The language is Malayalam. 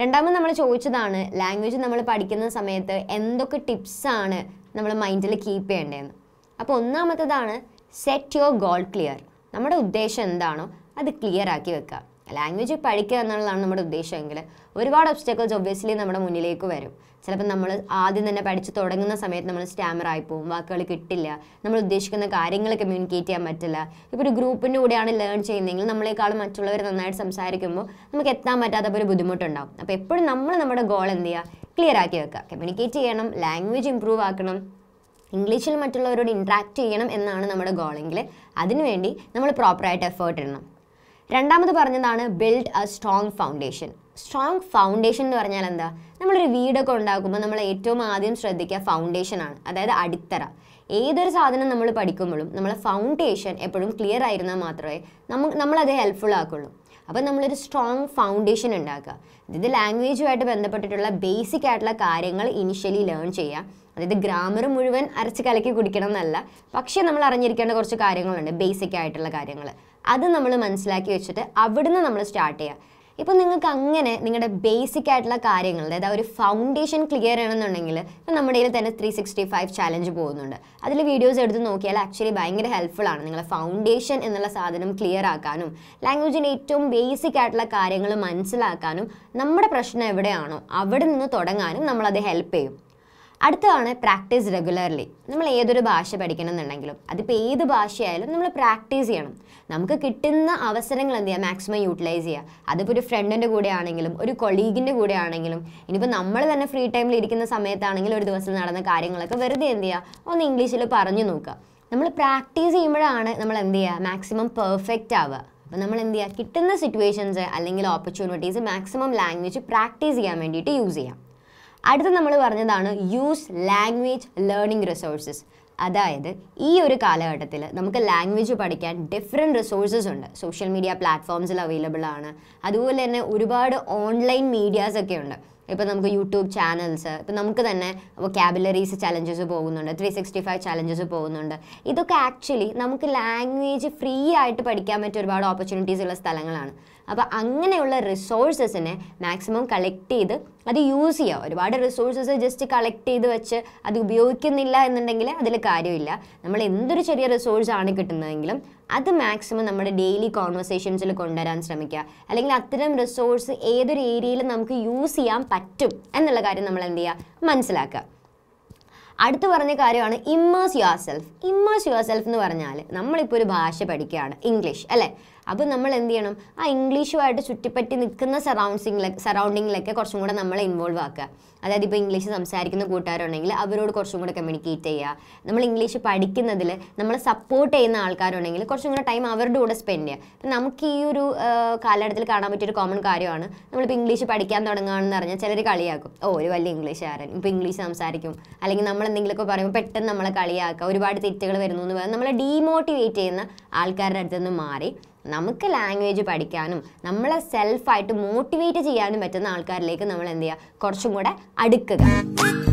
രണ്ടാമത് നമ്മൾ ചോദിച്ചതാണ് ലാംഗ്വേജ് നമ്മൾ പഠിക്കുന്ന സമയത്ത് എന്തൊക്കെ ടിപ്സാണ് നമ്മൾ മൈൻഡിൽ കീപ്പ് ചെയ്യേണ്ടതെന്ന് അപ്പോൾ ഒന്നാമത്തതാണ് സെറ്റ് യുവർ ഗോൾ ക്ലിയർ നമ്മുടെ ഉദ്ദേശം എന്താണോ അത് ക്ലിയർ ആക്കി വെക്കുക ലാംഗ്വേജ് പഠിക്കുക എന്നുള്ളതാണ് നമ്മുടെ ഉദ്ദേശമെങ്കിൽ ഒരുപാട് ഒബ്സ്റ്റക്കിൾസ് ഒബ്വിയസ്ലി നമ്മുടെ മുന്നിലേക്ക് വരും ചിലപ്പോൾ നമ്മൾ ആദ്യം തന്നെ പഠിച്ച് തുടങ്ങുന്ന സമയത്ത് നമ്മൾ സ്റ്റാമർ ആയിപ്പോവും വാക്കുകൾ കിട്ടില്ല നമ്മൾ ഉദ്ദേശിക്കുന്ന കാര്യങ്ങൾ കമ്മ്യൂണിക്കേറ്റ് ചെയ്യാൻ പറ്റില്ല ഇപ്പോൾ ഒരു ഗ്രൂപ്പിൻ്റെ കൂടെയാണ് ലേൺ ചെയ്യുന്നതെങ്കിൽ നമ്മളെക്കാളും മറ്റുള്ളവർ നന്നായിട്ട് സംസാരിക്കുമ്പോൾ നമുക്ക് എത്താൻ പറ്റാത്ത ഒരു ബുദ്ധിമുട്ടുണ്ടാവും അപ്പോൾ എപ്പോഴും നമ്മൾ നമ്മുടെ ഗോൾ എന്ത് ചെയ്യുക ക്ലിയർ ആക്കി വെക്കുക കമ്മ്യൂണിക്കേറ്റ് ചെയ്യണം ലാംഗ്വേജ് ഇമ്പ്രൂവ് ആക്കണം ഇംഗ്ലീഷിൽ മറ്റുള്ളവരോട് ഇൻട്രാക്ട് ചെയ്യണം എന്നാണ് നമ്മുടെ ഗോളെങ്കിൽ അതിനുവേണ്ടി നമ്മൾ പ്രോപ്പറായിട്ട് എഫേർട്ട് ഇടണം രണ്ടാമത് പറഞ്ഞതാണ് build a strong foundation strong foundation എന്ന് പറഞ്ഞാൽ എന്താ നമ്മളൊരു വീടൊക്കെ ഉണ്ടാക്കുമ്പോൾ നമ്മൾ ഏറ്റവും ആദ്യം ശ്രദ്ധിക്കുക ഫൗണ്ടേഷനാണ് അതായത് അടിത്തറ ഏതൊരു സാധനം നമ്മൾ പഠിക്കുമ്പോഴും നമ്മളെ ഫൗണ്ടേഷൻ എപ്പോഴും ക്ലിയർ ആയിരുന്നാൽ മാത്രമേ നമുക്ക് നമ്മളത് ഹെൽപ്ഫുൾ ആക്കുള്ളൂ അപ്പം നമ്മളൊരു സ്ട്രോങ് ഫൗണ്ടേഷൻ ഉണ്ടാക്കുക ഇത് ലാംഗ്വേജുമായിട്ട് ബന്ധപ്പെട്ടിട്ടുള്ള ബേസിക് ആയിട്ടുള്ള കാര്യങ്ങൾ ഇനിഷ്യലി ലേൺ ചെയ്യുക അതായത് ഗ്രാമർ മുഴുവൻ അരച്ച് കലക്കി കുടിക്കണം എന്നല്ല പക്ഷേ നമ്മൾ അറിഞ്ഞിരിക്കേണ്ട കുറച്ച് കാര്യങ്ങളുണ്ട് ബേസിക് ആയിട്ടുള്ള കാര്യങ്ങൾ അത് നമ്മൾ മനസ്സിലാക്കി വെച്ചിട്ട് അവിടുന്ന് നമ്മൾ സ്റ്റാർട്ട് ചെയ്യുക ഇപ്പോൾ നിങ്ങൾക്ക് അങ്ങനെ നിങ്ങളുടെ ബേസിക് ആയിട്ടുള്ള കാര്യങ്ങൾ അതായത് ഒരു ഫൗണ്ടേഷൻ ക്ലിയർ ആണെന്നുണ്ടെങ്കിൽ നമ്മുടെ ഇതിൽ തന്നെ ത്രീ സിക്സ്റ്റി ഫൈവ് ചാലഞ്ച് പോകുന്നുണ്ട് അതിൽ വീഡിയോസ് എടുത്ത് നോക്കിയാൽ ആക്ച്വലി ഭയങ്കര ഹെൽപ്ഫുൾ ആണ് നിങ്ങളുടെ ഫൗണ്ടേഷൻ എന്നുള്ള സാധനം ക്ലിയർ ആക്കാനും ലാംഗ്വേജിൻ്റെ ഏറ്റവും ബേസിക് ആയിട്ടുള്ള കാര്യങ്ങൾ മനസ്സിലാക്കാനും നമ്മുടെ പ്രശ്നം എവിടെയാണോ അവിടെ നിന്ന് തുടങ്ങാനും നമ്മളത് ഹെൽപ്പ് ചെയ്യും അടുത്തതാണ് പ്രാക്ടീസ് റെഗുലർലി നമ്മൾ ഏതൊരു ഭാഷ പഠിക്കണം എന്നുണ്ടെങ്കിലും അതിപ്പോൾ ഏത് ഭാഷയായാലും നമ്മൾ പ്രാക്ടീസ് ചെയ്യണം നമുക്ക് കിട്ടുന്ന അവസരങ്ങൾ എന്ത് ചെയ്യുക മാക്സിമം യൂട്ടിലൈസ് ചെയ്യുക അതിപ്പോൾ ഒരു ഫ്രണ്ടിൻ്റെ കൂടെ ആണെങ്കിലും ഒരു കൊളീഗിൻ്റെ കൂടെ ആണെങ്കിലും ഇനിയിപ്പോൾ നമ്മൾ തന്നെ ഫ്രീ ടൈമിൽ ഇരിക്കുന്ന സമയത്താണെങ്കിലും ഒരു ദിവസം നടന്ന കാര്യങ്ങളൊക്കെ വെറുതെ എന്ത് ചെയ്യുക ഒന്ന് ഇംഗ്ലീഷിൽ പറഞ്ഞു നോക്കുക നമ്മൾ പ്രാക്ടീസ് ചെയ്യുമ്പോഴാണ് നമ്മൾ എന്ത് ചെയ്യുക മാക്സിമം പെർഫെക്റ്റ് ആവുക അപ്പോൾ നമ്മൾ എന്ത് ചെയ്യുക കിട്ടുന്ന സിറ്റുവേഷൻസ് അല്ലെങ്കിൽ ഓപ്പർച്യൂണിറ്റീസ് മാക്സിമം ലാംഗ്വേജ് പ്രാക്ടീസ് ചെയ്യാൻ വേണ്ടിയിട്ട് യൂസ് ചെയ്യാം അടുത്ത നമ്മൾ പറഞ്ഞതാണ് യൂസ് ലാംഗ്വേജ് ലേണിംഗ് റിസോഴ്സസ് അതായത് ഈ ഒരു കാലഘട്ടത്തിൽ നമുക്ക് ലാംഗ്വേജ് പഠിക്കാൻ ഡിഫറെൻ്റ് റിസോഴ്സസ് ഉണ്ട് സോഷ്യൽ മീഡിയ പ്ലാറ്റ്ഫോംസിൽ അവൈലബിൾ ആണ് അതുപോലെ തന്നെ ഒരുപാട് ഓൺലൈൻ മീഡിയാസ് ഒക്കെ ഉണ്ട് ഇപ്പോൾ നമുക്ക് യൂട്യൂബ് ചാനൽസ് ഇപ്പോൾ നമുക്ക് തന്നെ വൊക്കാബുലറീസ് ചലഞ്ചസ് പോകുന്നുണ്ട് ത്രീ സിക്സ്റ്റി ഫൈവ് ചലഞ്ചസ് പോകുന്നുണ്ട് ഇതൊക്കെ ആക്ച്വലി നമുക്ക് ലാംഗ്വേജ് ഫ്രീ ആയിട്ട് പഠിക്കാൻ പറ്റിയ ഒരുപാട് ഓപ്പർച്യൂണിറ്റീസ് ഉള്ള സ്ഥലങ്ങളാണ് അപ്പോൾ അങ്ങനെയുള്ള റിസോഴ്സസിനെ മാക്സിമം കളക്ട് ചെയ്ത് അത് യൂസ് ചെയ്യുക ഒരുപാട് റിസോഴ്സസ് ജസ്റ്റ് കളക്ട് ചെയ്ത് വെച്ച് അത് ഉപയോഗിക്കുന്നില്ല എന്നുണ്ടെങ്കിൽ അതിൽ കാര്യമില്ല നമ്മൾ എന്തൊരു ചെറിയ റിസോഴ്സ് ആണ് കിട്ടുന്നതെങ്കിലും അത് മാക്സിമം നമ്മുടെ ഡെയിലി കോൺവെർസേഷൻസിൽ കൊണ്ടുവരാൻ ശ്രമിക്കുക അല്ലെങ്കിൽ അത്തരം റിസോഴ്സ് ഏതൊരു ഏരിയയിൽ നമുക്ക് യൂസ് ചെയ്യാൻ പറ്റും എന്നുള്ള കാര്യം നമ്മൾ എന്ത് ചെയ്യുക മനസ്സിലാക്കുക അടുത്ത് പറഞ്ഞ കാര്യമാണ് immerse yourself immerse yourself എന്ന് പറഞ്ഞാൽ നമ്മളിപ്പോൾ ഒരു ഭാഷ പഠിക്കുകയാണ് ഇംഗ്ലീഷ് അല്ലേ അപ്പോൾ നമ്മൾ എന്ത് ചെയ്യണം ആ ഇംഗ്ലീഷുമായിട്ട് ചുറ്റിപ്പറ്റി നിൽക്കുന്ന സറൗണ്ട്സിങ്ങിലൊക്കെ സറൗണ്ടിങ്ങിലൊക്കെ കുറച്ചും കൂടെ നമ്മളെ ഇൻവോൾവ് ആക്കുക അതായത് ഇപ്പോൾ ഇംഗ്ലീഷ് സംസാരിക്കുന്ന കൂട്ടുകാരുണ്ടെങ്കിൽ അവരോട് കുറച്ചും കൂടെ കമ്മ്യൂണിക്കേറ്റ് ചെയ്യുക നമ്മൾ ഇംഗ്ലീഷ് പഠിക്കുന്നതിൽ നമ്മളെ സപ്പോർട്ട് ചെയ്യുന്ന ആൾക്കാരുണ്ടെങ്കിൽ കുറച്ചും കൂടെ ടൈം അവരുടെ കൂടെ സ്പെൻഡ് ചെയ്യുക അപ്പം നമുക്ക് ഈ ഒരു കാലഘട്ടത്തിൽ കാണാൻ പറ്റിയൊരു കോമൺ കാര്യമാണ് നമ്മളിപ്പോൾ ഇംഗ്ലീഷ് പഠിക്കാൻ തുടങ്ങുകയാണെന്ന് പറഞ്ഞാൽ ചിലർ കളിയാക്കും ഓ ഒരു വലിയ ഇംഗ്ലീഷ് ആരൻ ഇപ്പോൾ ഇംഗ്ലീഷ് സംസാരിക്കും അല്ലെങ്കിൽ നമ്മൾ എന്തെങ്കിലുമൊക്കെ പറയുമ്പോൾ പെട്ടെന്ന് നമ്മളെ കളിയാക്കുക ഒരുപാട് തെറ്റുകൾ വരുന്നു എന്ന് പറഞ്ഞാൽ നമ്മളെ ഡീമോട്ടിവേറ്റ് ചെയ്യുന്ന ആൾക്കാരുടെ അടുത്തുനിന്ന് മാറി നമുക്ക് ലാംഗ്വേജ് പഠിക്കാനും നമ്മളെ സെൽഫായിട്ട് മോട്ടിവേറ്റ് ചെയ്യാനും പറ്റുന്ന ആൾക്കാരിലേക്ക് നമ്മൾ എന്ത് ചെയ്യുക കുറച്ചും കൂടെ അടുക്കുക